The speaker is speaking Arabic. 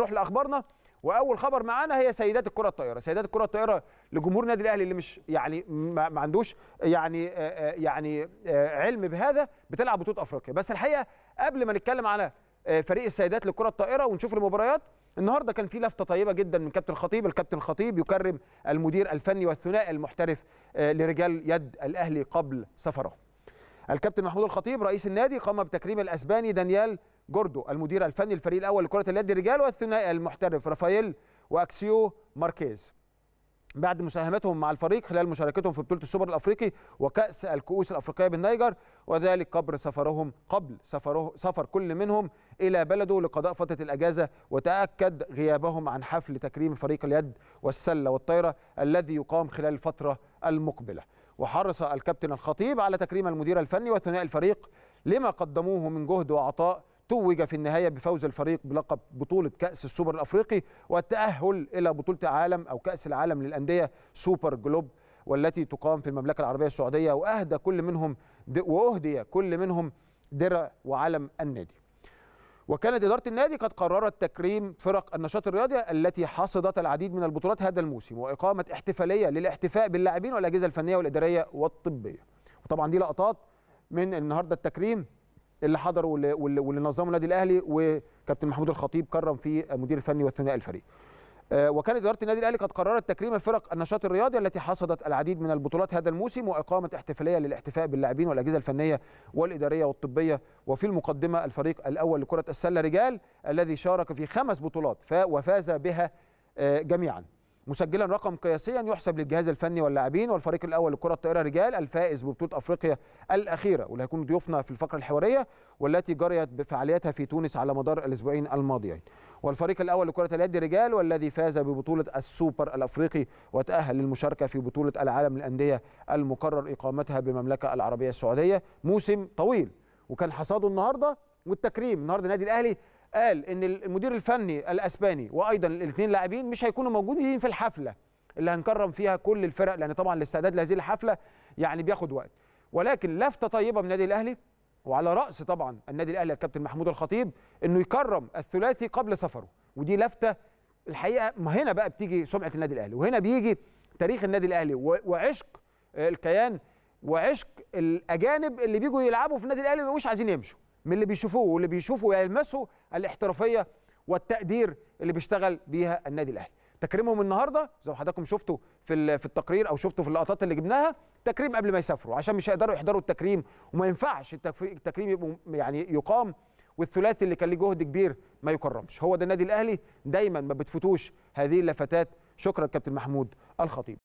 نروح لاخبارنا واول خبر معانا هي سيدات الكره الطايره سيدات الكره الطايره لجمهور النادي الاهلي اللي مش يعني ما عندوش يعني آه، آه، يعني آه، علم بهذا بتلعب بطوله افريقيا بس الحقيقه قبل ما نتكلم على فريق السيدات للكره الطايره ونشوف المباريات النهارده كان في لفته طيبه جدا من كابتن الخطيب الكابتن الخطيب يكرم المدير الفني والثنائي المحترف لرجال يد الاهلي قبل سفره الكابتن محمود الخطيب رئيس النادي قام بتكريم الاسباني دانيال جوردو المدير الفني الفريق الاول لكره اليد الرجال والثنائي المحترف رافائيل واكسيو ماركيز بعد مساهمتهم مع الفريق خلال مشاركتهم في بطوله السوبر الافريقي وكاس الكؤوس الافريقيه بالنيجر وذلك قبل سفرهم قبل سفره سفر كل منهم الى بلده لقضاء فتره الاجازه وتاكد غيابهم عن حفل تكريم فريق اليد والسله والطايره الذي يقام خلال الفتره المقبله وحرص الكابتن الخطيب على تكريم المدير الفني وثنائي الفريق لما قدموه من جهد وعطاء توج في النهاية بفوز الفريق بلقب بطولة كأس السوبر الأفريقي والتأهل إلى بطولة عالم أو كأس العالم للأندية سوبر جلوب والتي تقام في المملكة العربية السعودية وأهدى كل منهم وأهدي كل منهم درع وعلم النادي وكانت إدارة النادي قد قررت تكريم فرق النشاط الرياضي التي حصدت العديد من البطولات هذا الموسم وإقامة احتفالية للاحتفاء باللاعبين والأجهزة الفنية والإدارية والطبية وطبعا دي لقطات من النهارده التكريم اللي حضروا واللي نظموا النادي الاهلي وكابتن محمود الخطيب كرم فيه المدير الفني والثنائي الفريق. آه، وكان اداره النادي الاهلي قد قررت تكريم فرق النشاط الرياضي التي حصدت العديد من البطولات هذا الموسم واقامه احتفاليه للاحتفاء باللاعبين والاجهزه الفنيه والاداريه والطبيه وفي المقدمه الفريق الاول لكره السله رجال الذي شارك في خمس بطولات وفاز بها آه، جميعا مسجلا رقم قياسيا يحسب للجهاز الفني واللاعبين والفريق الاول لكره الطائره رجال الفائز ببطوله افريقيا الاخيره واللي هيكون ضيوفنا في الفقره الحواريه والتي جريت بفعالياتها في تونس على مدار الاسبوعين الماضيين والفريق الاول لكره اليد رجال والذي فاز ببطوله السوبر الافريقي وتاهل للمشاركه في بطوله العالم للانديه المقرر اقامتها بالمملكه العربيه السعوديه موسم طويل وكان حصاده النهارده والتكريم النهارده النادي الاهلي قال ان المدير الفني الاسباني وايضا الاثنين لاعبين مش هيكونوا موجودين في الحفله اللي هنكرم فيها كل الفرق لان طبعا الاستعداد لهذه الحفله يعني بياخد وقت ولكن لفته طيبه من النادي الاهلي وعلى راس طبعا النادي الاهلي الكابتن محمود الخطيب انه يكرم الثلاثي قبل سفره ودي لفته الحقيقه ما هنا بقى بتيجي سمعه النادي الاهلي وهنا بيجي تاريخ النادي الاهلي وعشق الكيان وعشق الاجانب اللي بيجوا يلعبوا في النادي الاهلي ما عايزين يمشوا من اللي بيشوفوه واللي بيشوفوا يلمسوا الاحترافيه والتقدير اللي بيشتغل بيها النادي الاهلي تكريمهم النهارده زي ما حضراتكم شفتوا في في التقرير او شفتوا في اللقطات اللي جبناها تكريم قبل ما يسافروا عشان مش هيقدروا يحضروا التكريم وما ينفعش التكريم يعني يقام والثلاثي اللي كان ليه جهد كبير ما يكرمش هو ده النادي الاهلي دايما ما بتفوتوش هذه اللفتات شكرا كابتن محمود الخطيب